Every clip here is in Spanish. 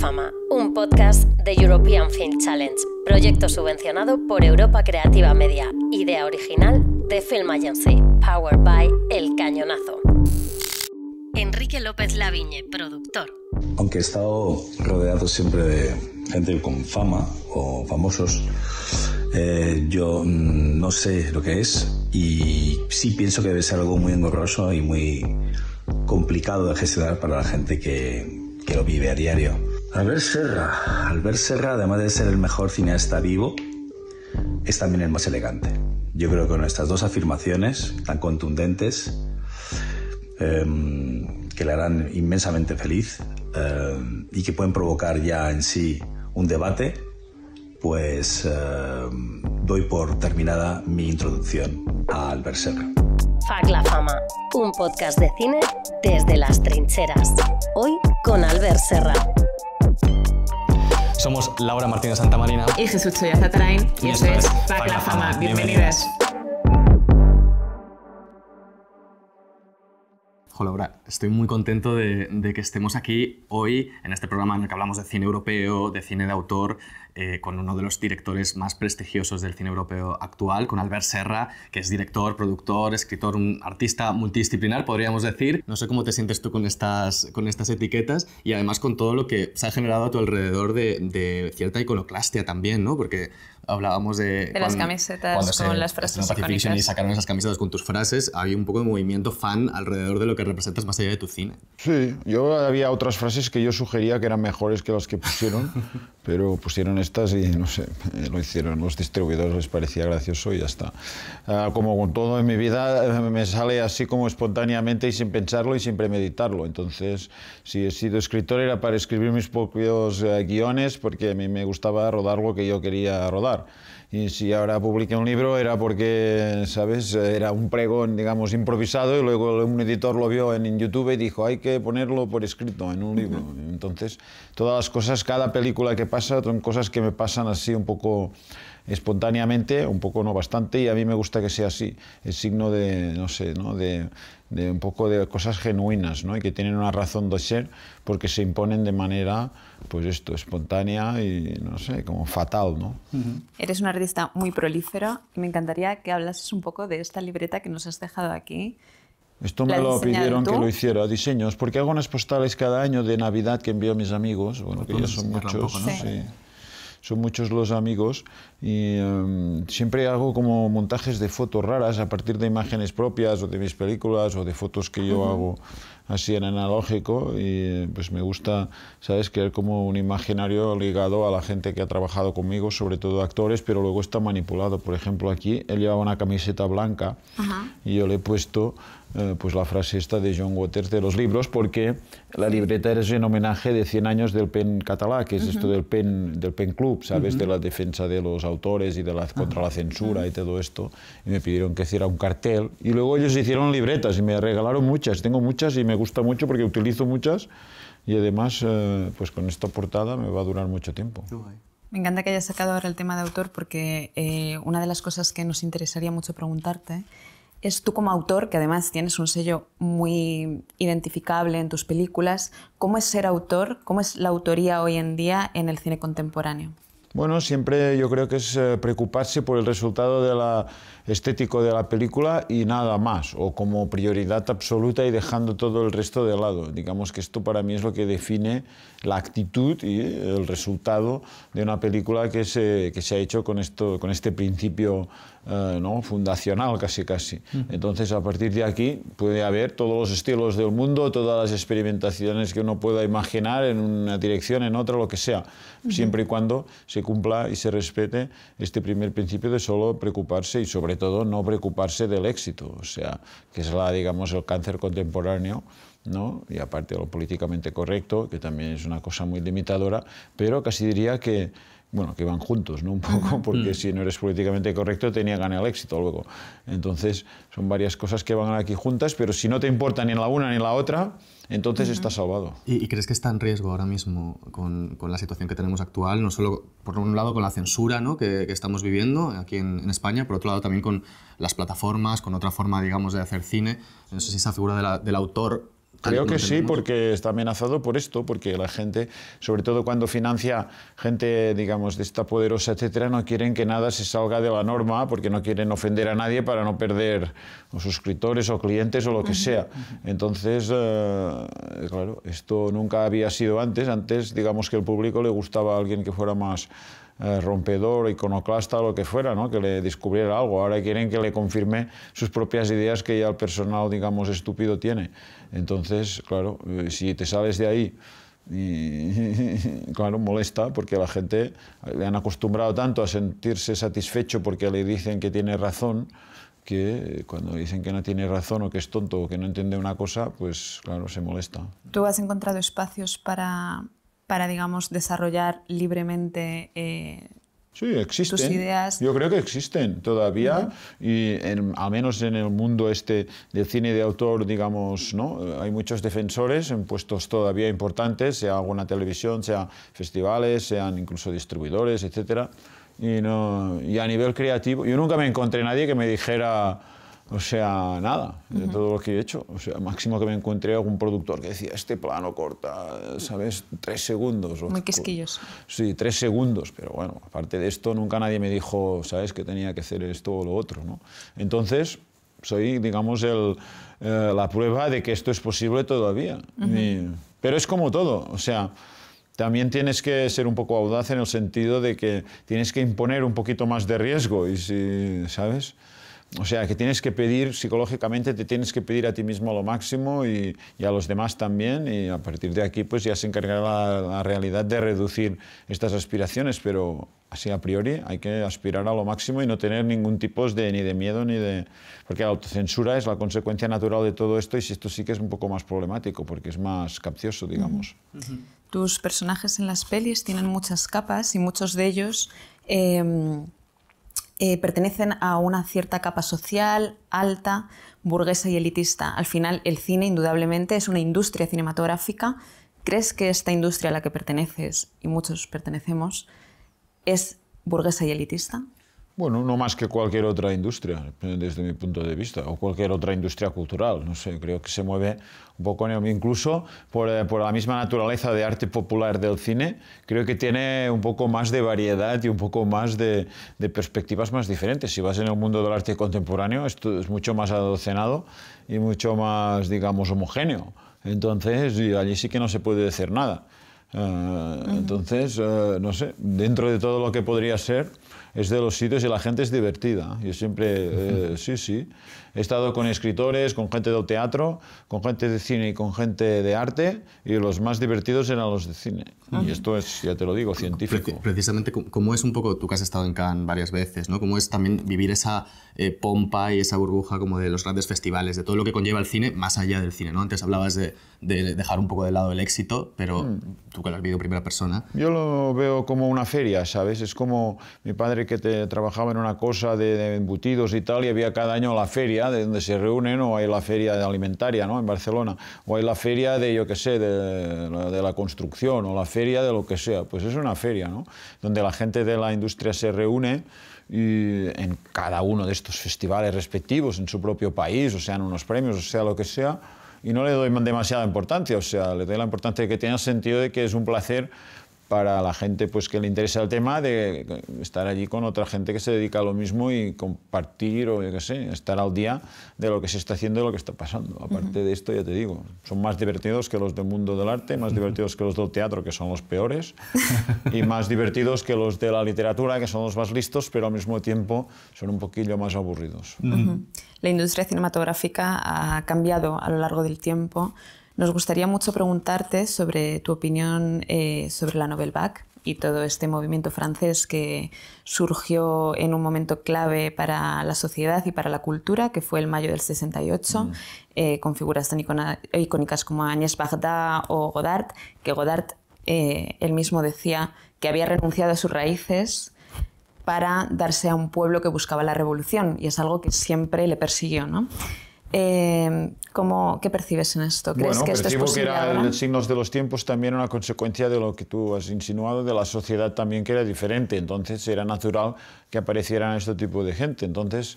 Fama, un podcast de European Film Challenge, proyecto subvencionado por Europa Creativa Media, idea original de Film Agency, powered by El Cañonazo. Enrique López Laviñe, productor. Aunque he estado rodeado siempre de gente con fama o famosos, eh, yo mm, no sé lo que es y sí pienso que debe ser algo muy engorroso y muy complicado de gestionar para la gente que lo vive a diario. Albert Serra. Albert Serra, además de ser el mejor cineasta vivo, es también el más elegante. Yo creo que con estas dos afirmaciones tan contundentes, em, que le harán inmensamente feliz em, y que pueden provocar ya en sí un debate, pues em, doy por terminada mi introducción a Albert Serra. FAC La Fama, un podcast de cine desde las trincheras. Hoy con Albert Serra. Somos Laura Martínez Santamarina y Jesús Choya y, esto es Pac la Fama. Bienvenidas. Laura, estoy muy contento de, que estemos aquí hoy en este programa en el que hablamos de cine europeo, de cine de autor eh, con uno de los directores más prestigiosos del cine europeo actual, con Albert Serra, que es director, productor, escritor, un artista multidisciplinar, podríamos decir. No sé cómo te sientes tú con estas, con estas etiquetas y además con todo lo que se ha generado a tu alrededor de, cierta iconoclastia también, ¿no? Porque hablábamos de... De las camisetas con las frases icónicas. Y sacaron esas camisetas con tus frases, ¿hay un poco de movimiento fan alrededor de lo que representas más allá de tu cine. Sí, yo había otras frases que yo sugería que eran mejores que las que pusieron, pero pusieron estas y no sé, eh, lo hicieron los distribuidores, les parecía gracioso y ya está. Ah, como con todo en mi vida, eh, me sale así como espontáneamente y sin pensarlo y sin premeditarlo. Entonces, si he sido escritor era para escribir mis propios eh, guiones porque a mí me gustaba rodar lo que yo quería rodar y si ahora publiqué un libro era porque, ¿sabes? Era un pregón, digamos, improvisado y luego un editor lo vio en YouTube y dijo, hay que ponerlo por escrito en un libro. Entonces, todas las cosas, cada película que pasa, son cosas que me pasan así un poco espontáneamente, un poco no bastante, y a mí me gusta que sea así, el signo de, no sé, ¿no? De, un poco de cosas genuinas, ¿no? Y que tienen una razón de ser porque se imponen de manera, pues esto, espontánea y, no sé, como fatal, ¿no? Eres un artista muy prolífero me encantaría que hablases un poco de esta libreta que nos has dejado aquí, esto me lo pidieron que lo hiciera, diseños, porque hago unas postales cada año de Navidad que envío a mis amigos, bueno, que ya son muchos. Sí son muchos los amigos y em, siempre siempre hago como montajes de fotos raras a partir de imágenes propias o de mis películas o de fotos que yo hago así en analógico y pues me gusta, ¿sabes?, crear como un imaginario ligado a la gente que ha trabajado conmigo, sobre todo actores, pero luego está manipulado. Por ejemplo, aquí él llevaba una camiseta blanca y yo le he puesto eh, pues la frase esta de John Waters de los libros, porque la libreta es en homenaje de 100 años del PEN catalá, que es esto del PEN, del PEN Club, ¿sabes? De la defensa de los autores y de la, contra la ah. censura y todo esto. Y me pidieron que hiciera un cartel. Y luego ellos hicieron libretas y me regalaron muchas. Tengo muchas y me gusta mucho porque utilizo muchas. Y además, eh, pues con esta portada me va a durar mucho tiempo. Me encanta que hayas sacado ahora el tema de autor porque eh, una de las cosas que nos interesaría mucho preguntarte es tú como autor, que además tienes un sello muy identificable en tus películas, ¿cómo es ser autor? ¿Cómo es la autoría hoy en día en el cine contemporáneo? Bueno, siempre yo creo que es eh, preocuparse por el resultado de la, estético de la película y nada más, o como prioridad absoluta y dejando todo el resto de lado. Digamos que esto para mí es lo que define la actitud y el resultado de una película que se, ha hecho con, esto, con este principio eh, ¿no? fundacional casi casi. Mm. Entonces a partir de aquí puede haber todos los estilos del mundo, todas las experimentaciones que uno pueda imaginar en una dirección, en otra, lo que sea, siempre y cuando se cumpla y se respete este primer principio de solo preocuparse y sobre todo no preocuparse del éxito, o sea, que es la, digamos, el cáncer contemporáneo, ¿no? y aparte lo políticamente correcto, que también es una cosa muy limitadora, pero casi diría que bueno, que van juntos, ¿no? Un poco, porque mm. si no eres políticamente correcto tenía gana el éxito luego. Entonces, son varias cosas que van aquí juntas, pero si no te importa ni la una ni la otra, entonces estás salvado. ¿Y, crees que está en riesgo ahora mismo con, la situación que tenemos actual? No solo, por un lado, con la censura ¿no? que, estamos viviendo aquí en, España, por otro lado, también con las plataformas, con otra forma, digamos, de hacer cine. No sé si esa figura del autor Creo que sí, porque está amenazado por esto, porque la gente, sobre todo cuando financia gente, digamos, de esta poderosa, etcétera, no quieren que nada se salga de la norma, porque no quieren ofender a nadie para no perder suscriptores o clientes o lo que sea. Entonces, eh, claro, esto nunca había sido antes. Antes, digamos que el público le gustaba a alguien que fuera más eh, rompedor, iconoclasta, lo que fuera, ¿no? que le descubriera algo. Ahora quieren que le confirme sus propias ideas que ya el personal, digamos, estúpido tiene. Entonces, claro, eh, si te sales de ahí claro, molesta porque la gente eh, le han acostumbrado tanto a sentirse satisfecho porque le dicen que tiene razón, que cuando dicen que no tiene razón o que es tonto o que no entiende una cosa, pues claro, se molesta. ¿Tú has encontrado espacios para para, digamos, desarrollar libremente eh, Sí, existen. ideas. Yo creo que existen todavía y en, a menos en el mundo este del cine de autor, digamos, no, eh, hay muchos defensores en puestos todavía importantes, sea alguna televisión, sea festivales, sean incluso distribuidores, etcétera. Y no, y a nivel creativo, yo nunca me encontré nadie que me dijera o sea, nada, de todo lo que he hecho. O sea, máximo que me encontré algún productor que decía, este plano corta, ¿sabes? Tres segundos. Muy pues, quisquillos. Sí, tres segundos, pero bueno, aparte de esto, nunca nadie me dijo, ¿sabes?, que tenía que hacer esto o lo otro, ¿no? Entonces, soy, digamos, eh, la prueba de que esto es posible todavía. pero es como todo, o sea, también tienes que ser un poco audaz en el sentido de que tienes que imponer un poquito más de riesgo y si, ¿sabes? O sea, que tienes que pedir, psicológicamente te tienes que pedir a ti mismo lo máximo y, a los demás también, y a partir de aquí pues ya se encargará la, realidad de reducir estas aspiraciones, pero así a priori hay que aspirar a lo máximo y no tener ningún tipo de, ni de miedo ni de... Porque la autocensura es la consecuencia natural de todo esto y esto sí que es un poco más problemático porque es más capcioso, digamos. Tus personajes en las pelis tienen muchas capas y muchos de ellos... Em, eh, pertenecen a una cierta capa social alta, burguesa y elitista. Al final, el cine indudablemente es una industria cinematográfica. ¿Crees que esta industria a la que perteneces, y muchos pertenecemos, es burguesa y elitista? Bueno, no más que cualquier otra industria, desde mi punto de vista, o cualquier otra industria cultural, no sé, creo que se mueve un poco, incluso eh, por, la misma naturaleza de arte popular del cine, creo que tiene un poco más de variedad y un poco más de, perspectivas más diferentes. Si vas en el mundo del arte contemporáneo, esto es mucho más adocenado y mucho más, digamos, homogéneo. Entonces, allí sí que no se puede decir nada. Eh, entonces, eh, no sé, dentro de todo lo que podría ser, es de los sitios y la gente es divertida. Yo siempre, eh, sí, sí. He estado con escritores, con gente de teatro, con gente de cine y con gente de arte, y los más divertidos eran los de cine. Ah. Y esto es, ya te lo digo, científico. precisamente, como es un poco, tú que has estado en Cannes varias veces, ¿no? Cómo es también vivir esa eh, pompa y esa burbuja como de los grandes festivales, de todo lo que conlleva el cine, más allá del cine, ¿no? Antes hablabas de, dejar un poco de lado el éxito, pero mm. tú que lo has vivido en primera persona. Yo lo veo como una feria, ¿sabes? Es como mi padre que trabajaba en una cosa de, embutidos y tal, y había cada año la feria de donde se reúnen, o hay la feria de alimentaria ¿no? en Barcelona, o hay la feria de, yo qué sé, de, la construcción, o la feria de lo que sea. Pues es una feria, Donde la gente de la industria se reúne y en cada uno de estos festivales respectivos, en su propio país, o sean unos premios, o sea lo que sea, y no le doy demasiada importancia, o sea, le doy la importancia de que tenga sentido de que es un placer para la gente pues, que le interesa el tema, de estar allí con otra gente que se dedica a lo mismo y compartir o qué estar al día de lo que se está haciendo y lo que está pasando. Aparte de esto, ya te digo, son más divertidos que los del mundo del arte, más divertidos que los del teatro, que son los peores, y más divertidos que los de la literatura, que son los más listos, pero al mismo tiempo son un poquillo más aburridos. La industria cinematográfica ha cambiado a lo largo del tiempo. Nos gustaría mucho preguntarte sobre tu opinión eh, sobre la Nouvelle Back y todo este movimiento francés que surgió en un momento clave para la sociedad y para la cultura, que fue el mayo del 68, mm. eh, con figuras tan icónicas como Agnès Varda o Godard, que Godard eh, él mismo decía que había renunciado a sus raíces para darse a un pueblo que buscaba la revolución, y es algo que siempre le persiguió. ¿no? Em, ¿cómo, ¿Qué percibes en esto? ¿Crees que esto es que era signos de los tiempos también una consecuencia de lo que tú has insinuado, de la sociedad también que era diferente. Entonces era natural que aparecieran este tipo de gente. Entonces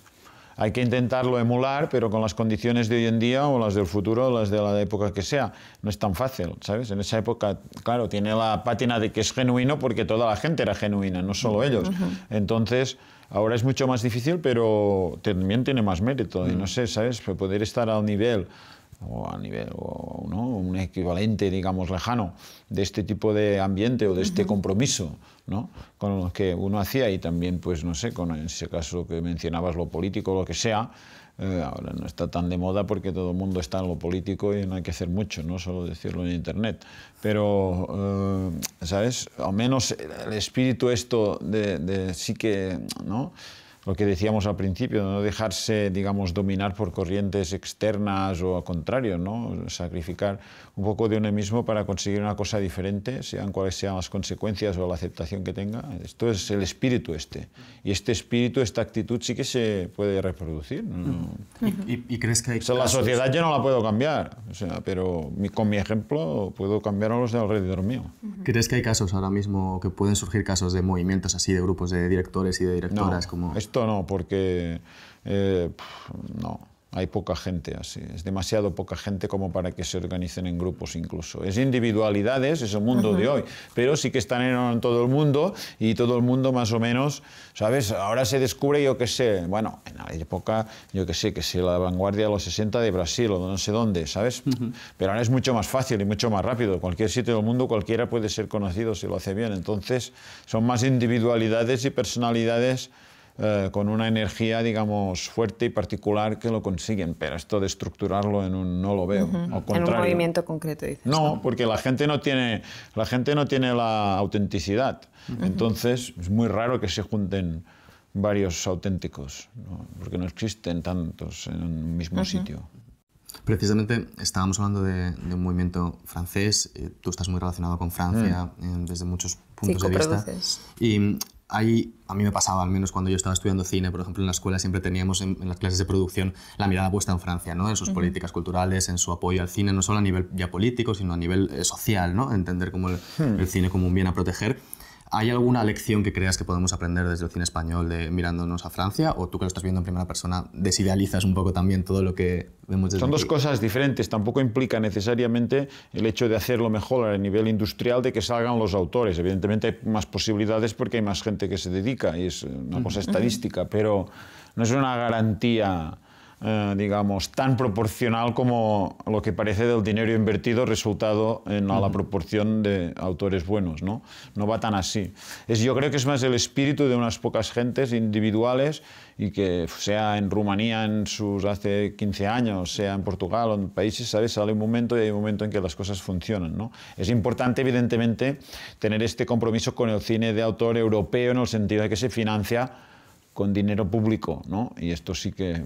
hay que intentarlo emular, pero con las condiciones de hoy en día o las del futuro las de la época que sea. No es tan fácil, ¿sabes? En esa época, claro, tiene la pátina de que es genuino porque toda la gente era genuina, no solo ellos. Entonces, ahora es mucho más difícil, pero también tiene más mérito. Y mm. no sé, ¿sabes? Poder estar al nivel o a nivel o, un equivalente, digamos, lejano de este tipo de ambiente o de este compromiso ¿no? con lo que uno hacía y también, pues no sé, con ese caso que mencionabas, lo político, lo que sea, eh, ahora no está tan de moda porque todo el mundo está en lo político y no hay que hacer mucho, no solo decirlo en Internet. Pero, eh, ¿sabes? Al menos el espíritu esto de, de sí que, ¿no? lo que decíamos al principio, no dejarse, digamos, dominar por corrientes externas o al contrario, ¿no? Sacrificar un poco de uno mismo para conseguir una cosa diferente, sean cuáles sean las consecuencias o la aceptación que tenga. Esto es el espíritu este. Y este espíritu, esta actitud sí que se puede reproducir. y, crees que hay o sea, La sociedad yo no la puedo cambiar, o sea, pero con mi ejemplo puedo cambiar a los de alrededor mío. ¿Crees que hay casos ahora mismo, que pueden surgir casos de movimientos así, de grupos de directores y de directoras? como no, porque eh, no, hay poca gente así, es demasiado poca gente como para que se organicen en grupos incluso. Es individualidades, es el mundo de hoy, pero sí que están en todo el mundo y todo el mundo más o menos, ¿sabes? Ahora se descubre, yo qué sé, bueno, en la época, yo qué sé, que si la vanguardia de los 60 de Brasil o no sé dónde, ¿sabes? Pero ahora es mucho más fácil y mucho más rápido. Cualquier sitio del mundo, cualquiera puede ser conocido si lo hace bien. Entonces, son más individualidades y personalidades eh, con una energía, digamos, fuerte y particular que lo consiguen, pero esto de estructurarlo en un no lo veo. En un movimiento concreto, dices. No, porque la gente no tiene la, gente no tiene la autenticidad. Entonces, es muy raro que se junten varios auténticos, porque no existen tantos en un mismo sitio. Precisamente estábamos hablando de, un movimiento francés, eh, tú estás muy relacionado con Francia mm. desde muchos puntos de vista. Y a mí me pasaba, al menos cuando yo estaba estudiando cine, por ejemplo, en la escuela siempre teníamos en, las clases de producción la mirada puesta en Francia, ¿no? en sus políticas culturales, en su apoyo al cine, no solo a nivel ya político, sino a nivel eh, social, ¿no? entender como hmm. el, cine como un bien a proteger. ¿Hay alguna lección que creas que podemos aprender desde el cine español de mirándonos a Francia? ¿O tú que lo estás viendo en primera persona desidealizas un poco también todo lo que vemos desde Son dos cosas diferentes. Tampoco implica necesariamente el hecho de hacerlo mejor a nivel industrial, de que salgan los autores. Evidentemente hay más posibilidades porque hay más gente que se dedica y es una cosa estadística, pero no es una garantía eh, digamos, tan proporcional como lo que parece del dinero invertido resultado en la proporción de autores buenos, ¿no? No va tan así. Es, yo creo que es más el espíritu de unas pocas gentes individuales y que sea en Rumanía en sus hace 15 años, sea en Portugal o en países, ¿sabes? Sale un momento y hay un momento en que las cosas funcionan, ¿no? Es importante, evidentemente, tener este compromiso con el cine de autor europeo en el sentido de que se financia con dinero público, ¿no? Y esto sí que,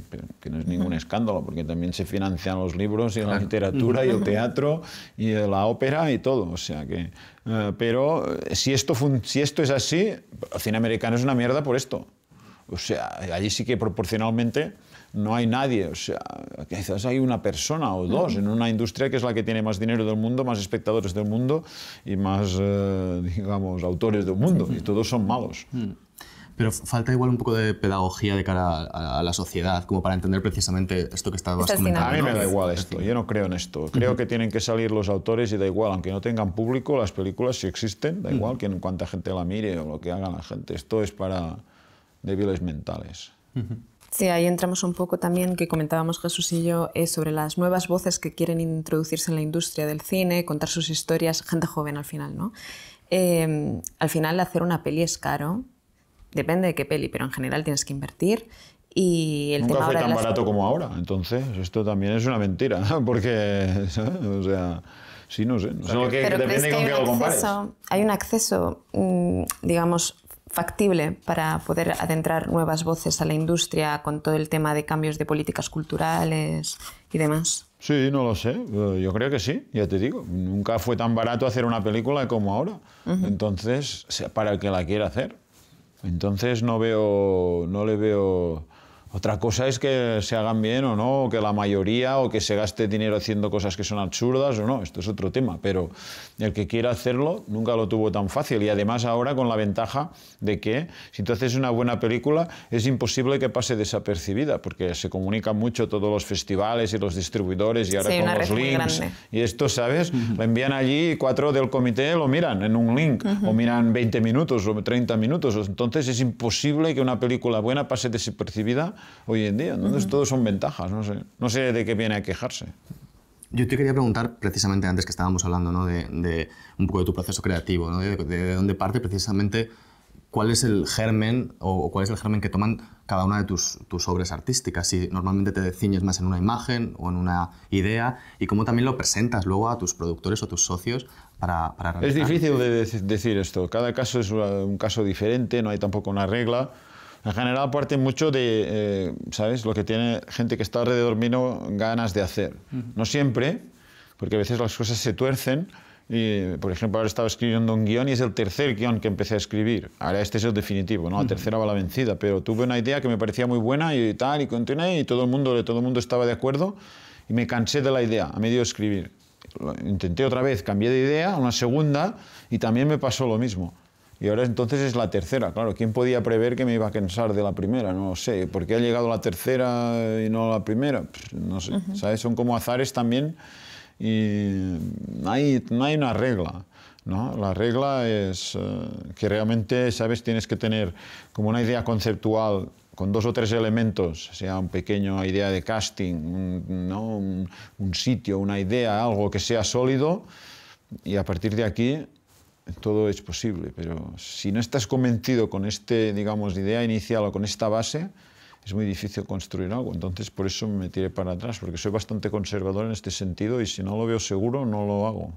no es ningún escándalo, porque también se financian los libros y la literatura y el teatro y la ópera y todo, o sea que... Eh, pero eh, si esto, si esto es así, el cine americano es una mierda por esto. O sea, allí sí que proporcionalmente no hay nadie, o sea, quizás hay una persona o dos en una industria que es la que tiene más dinero del mundo, más espectadores del mundo y más, eh, digamos, autores del mundo, y todos son malos. Mm. Pero falta igual un poco de pedagogía de cara a, la sociedad, como para entender precisamente esto que estabas comentando. A mí me da igual esto, yo no creo en esto. Creo que tienen que salir los autores y da igual, aunque no tengan público, las películas si existen, da igual que cuánta gente la mire o lo que haga la gente. Esto es para débiles mentales. Sí, ahí entramos un poco también que comentábamos Jesús y yo sobre las nuevas voces que quieren introducirse en la industria del cine, contar sus historias, gente joven al final, ¿no? Em, al final hacer una peli es caro, Depende de qué peli, pero en general tienes que invertir. Y el Nunca tema fue tan barato como ahora, entonces esto también es una mentira, porque, o sea, sí, no sé. No que pero depende que hay, un acceso, hay un acceso, mm, digamos, factible para poder adentrar nuevas voces a la industria con todo el tema de cambios de políticas culturales y demás? Sí, no lo sé. Eh, yo creo que sí, ya te digo. Nunca fue tan barato hacer una película como ahora. Entonces, para el que la quiera hacer. Entonces no veo, no le veo otra cosa es que se hagan bien o no, o que la mayoría, o que se gaste dinero haciendo cosas que son absurdas o no, esto es otro tema, pero el que quiera hacerlo nunca lo tuvo tan fácil y además ahora con la ventaja de que si tú haces una buena película es imposible que pase desapercibida porque se comunican mucho todos los festivales y los distribuidores y ahora con los links y esto, ¿sabes? Lo envían allí y cuatro del comité lo miran en un link o miran 20 minutos o 30 minutos, entonces es imposible que una película buena pase desapercibida hoy en día. Entonces, son ventajas, no sé, de qué viene a quejarse. Yo te quería preguntar, precisamente antes que estábamos hablando de, un poco de tu proceso creativo, de, dónde parte precisamente cuál es el germen o, cuál es el germen que toman cada una de tus, obras artísticas. Si normalmente te ciñes más en una imagen o en una idea y cómo también lo presentas luego a tus productores o tus socios para, Es difícil decir esto. Cada caso es un caso diferente, no hay tampoco una regla. En general, parte mucho de, eh, ¿sabes? Lo que tiene gente que está alrededor mío ganas de hacer. No siempre, porque a veces las cosas se tuercen. Y, por ejemplo, ahora estaba escribiendo un guión y es el tercer guión que empecé a escribir. Ahora este es el definitivo, ¿no? La tercera va la vencida, pero tuve una idea que me parecía muy buena y tal, y continué, y todo el mundo, todo el mundo estaba de acuerdo, y me cansé de la idea a medio de escribir. intenté otra vez, cambié de idea, una segunda, y también me pasó lo mismo. Y ahora entonces es la tercera, claro. ¿Quién podía prever que me iba a cansar de la primera? No lo sé. ¿Por qué ha llegado la tercera y no la primera? Pues no sé. ¿Sabes? Son como azares también y hay, no hay una regla. ¿no? La regla es eh, que realmente, ¿sabes? Tienes que tener como una idea conceptual con dos o tres elementos, sea un pequeño idea de casting, ¿no? un sitio, una idea, algo que sea sólido, y a partir de aquí todo es posible, pero si no estás convencido con este, digamos, idea inicial o con esta base, es muy difícil construir algo. Entonces, por eso me tiré para atrás, porque soy bastante conservador en este sentido y si no lo veo seguro, no lo hago.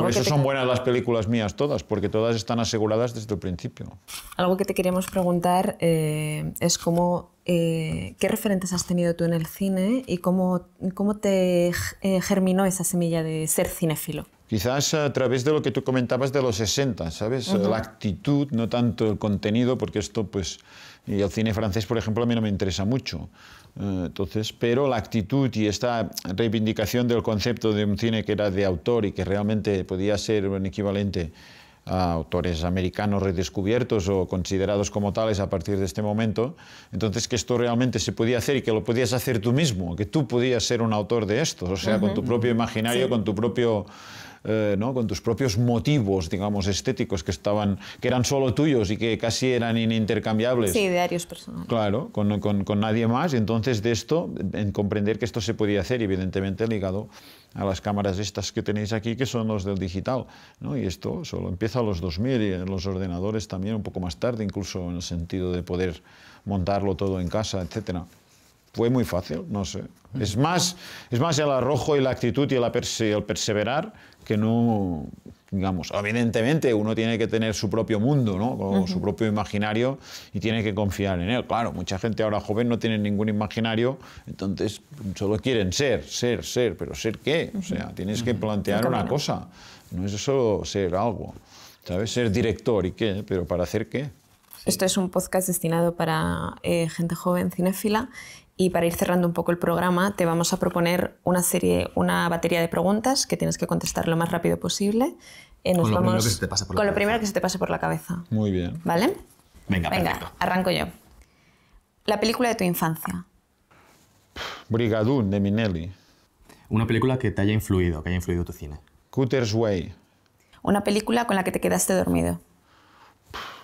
Por eso son buenas las películas mías todas, porque todas están aseguradas desde el principio. Algo que te queríamos preguntar eh, es cómo, eh, qué referentes has tenido tú en el cine y cómo, cómo te eh, germinó esa semilla de ser cinéfilo. Quizás a través de lo que tú comentabas de los 60, ¿sabes? La actitud, no tanto el contenido, porque esto, pues, y el cine francés, por ejemplo, a mí no me interesa mucho. Eh, entonces, pero la actitud y esta reivindicación del concepto de un cine que era de autor y que realmente podía ser un equivalente a autores americanos redescubiertos o considerados como tales a partir de este momento, entonces que esto realmente se podía hacer y que lo podías hacer tú mismo, que tú podías ser un autor de esto, o sea, con tu propio imaginario, con tu propio eh, con tus propios motivos, digamos, estéticos que estaban, que eran solo tuyos y que casi eran inintercambiables. Sí, diarios personales. Claro, con, nadie más. Entonces, de esto, en comprender que esto se podía hacer, evidentemente ligado a las cámaras estas que tenéis aquí, que son los del digital. Y esto solo empieza a los 2000 y en los ordenadores también un poco más tarde, incluso en el sentido de poder montarlo todo en casa, etcétera fue muy fácil, no sé. Es más, es más el arrojo y la actitud y el perseverar que no, digamos, evidentemente uno tiene que tener su propio mundo, ¿no? su propio imaginario y tiene que confiar en él. Claro, mucha gente ahora joven no tiene ningún imaginario, entonces solo quieren ser, ser, ser, pero ser qué? O sea, tienes que plantear una cosa, no es solo ser algo, ¿sabes? Ser director y qué, pero para hacer qué. Esto es un podcast destinado para eh, gente joven cinéfila y para ir cerrando un poco el programa, te vamos a proponer una serie, una batería de preguntas que tienes que contestar lo más rápido posible. Eh, con lo primero que se te pase por la cabeza. Muy bien. ¿Vale? Venga, arranco yo. La película de tu infancia. Brigadoon de Minelli. Una película que te haya influido, que haya influido tu cine. Cutter's Way. Una película con la que te quedaste dormido.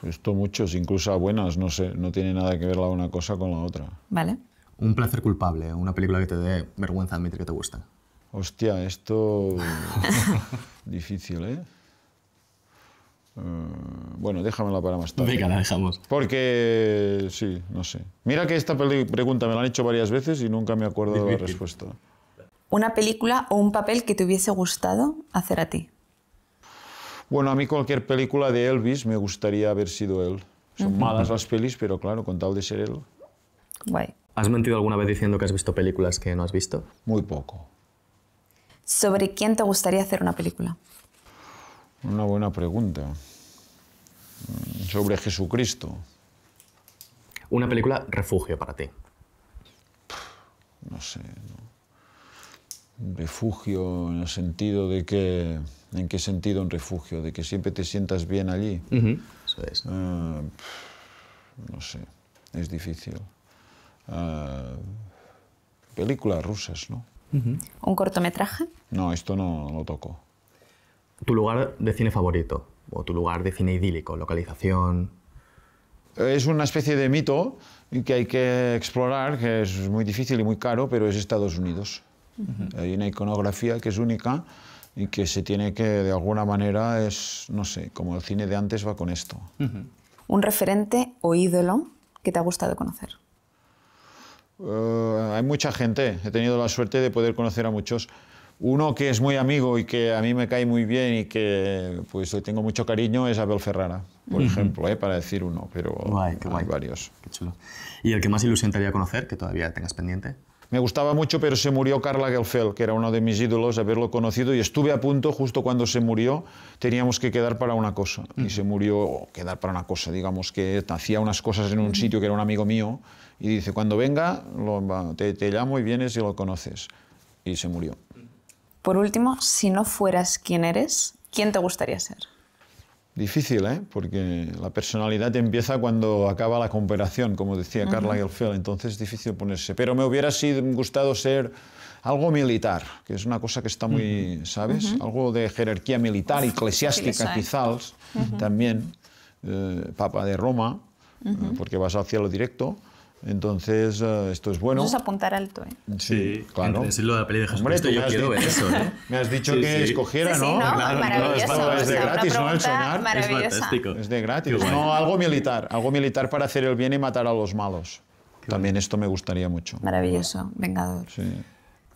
Esto muchos, incluso buenas, no sé, no tiene nada que ver la una cosa con la otra. Vale un placer culpable, una película que te dé vergüenza admitir que te gusta. Hostia, esto... Difícil, ¿eh? ¿eh? bueno, déjamela para más tarde. Venga, la dejamos. Porque, sí, no sé. Mira que esta pregunta me la han hecho varias veces y nunca me acuerdo de la respuesta. ¿Una película o un papel que te hubiese gustado hacer a ti? Bueno, a mí cualquier película de Elvis me gustaría haber sido él. Son malas las pelis, pero claro, con tal de ser él. Guay. ¿Has mentido alguna vez diciendo que has visto películas que no has visto? Muy poco. ¿Sobre quién te gustaría hacer una película? Una buena pregunta. Mm, sobre Jesucristo. Una película refugio para ti. No sé. Refugio en el sentido de que... ¿En qué sentido un refugio? De que siempre te sientas bien allí. Eso es. Ah, no sé. Es difícil. Ah, películas rusas, ¿no? ¿Un cortometraje? No, esto no lo toco. ¿Tu lugar de cine favorito? ¿O tu lugar de cine idílico? ¿Localización? Es una especie de mito que hay que explorar, que es muy difícil y muy caro, pero es Estados Unidos. Hay una iconografía que es única y que se tiene que, de alguna manera, es, no sé, como el cine de antes va con esto. ¿Un referente o ídolo que te ha gustado conocer? Eh, hay mucha gente, he tenido la suerte de poder conocer a muchos. Uno que es muy amigo y que a mí me cae muy bien y que pues le tengo mucho cariño es Abel Ferrara, por ejemplo, eh, para decir uno, pero hay varios. ¿Y el que más ilusión te haría conocer, que todavía tengas pendiente? Me gustaba mucho, pero se murió Carla Gelfeld, que era uno de mis ídolos, haberlo conocido, y estuve a punto, justo cuando se murió, teníamos que quedar para una cosa. Y mm. se murió, o quedar para una cosa, digamos que hacía unas cosas en un mm. sitio que era un amigo mío, y dice, cuando venga, te, te llamo y vienes y lo conoces. Y se murió. Por último, si no fueras quien eres, ¿quién te gustaría ser? Difícil, ¿eh? Porque la personalidad empieza cuando acaba la comparación, como decía Carla entonces es difícil ponerse. Pero me hubiera sido gustado ser algo militar, que es una cosa que está muy, ¿sabes? Algo de jerarquía militar, eclesiástica quizás, también, eh, Papa de Roma, eh, porque vas al cielo directo. Entonces, eh, esto es bueno. Vamos es apuntar alto, ¿eh? Sí, claro. Es lo de la pelea de Jesucristo, yo quiero ¿eh? Me has dicho que escogiera, ¿no? ¿no? Claro, maravilloso. es de gratis, ¿no? El soñar es Es de gratis. No, algo militar. Algo militar para hacer el bien y matar a los malos. También esto me gustaría mucho. Maravilloso, vengador. Sí.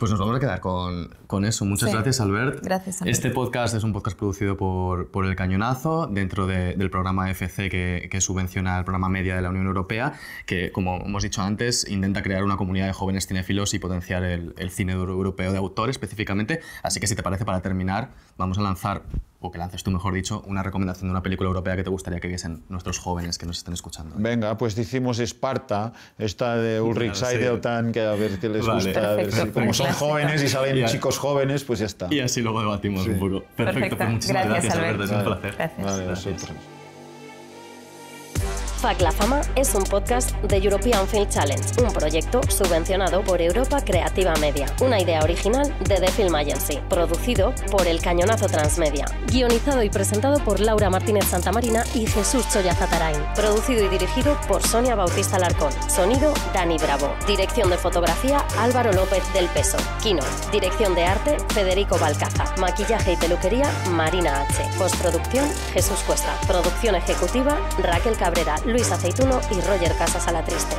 Pues nos vamos a quedar con, eso. Muchas gracias, Albert. Gracias. Albert. Este podcast es un podcast producido por, por El Cañonazo, dentro del programa FC que, subvenciona el programa media de la Unión Europea, que, como hemos dicho antes, intenta crear una comunidad de jóvenes cinéfilos y potenciar el, el cine europeo de autor específicamente. Así que, si te parece, para terminar, vamos a lanzar o que lances tú, mejor dicho, una recomendación de una película europea que te gustaría que viesen nuestros jóvenes que nos están escuchando. Venga, pues hicimos Esparta, esta de Ulrich claro, Seideltan, que a ver qué les gusta. A como son jóvenes y salen chicos jóvenes, pues ya está. Y así luego debatimos un poco. Perfecto, pues muchísimas gracias, Alberto, es un placer. gracias. FAC La Fama es un podcast de European Film Challenge, un proyecto subvencionado por Europa Creativa Media, una idea original de The Film Agency, producido por El Cañonazo Transmedia, guionizado y presentado por Laura Martínez Santamarina y Jesús Choya Zatarain, producido y dirigido por Sonia Bautista Larcón, sonido Dani Bravo, dirección de fotografía Álvaro López del Peso, Kino, dirección de arte Federico Balcaza, maquillaje y peluquería Marina H, postproducción Jesús Cuesta, producción ejecutiva Raquel Cabrera, Luis Aceituno y Roger Casas a la Triste.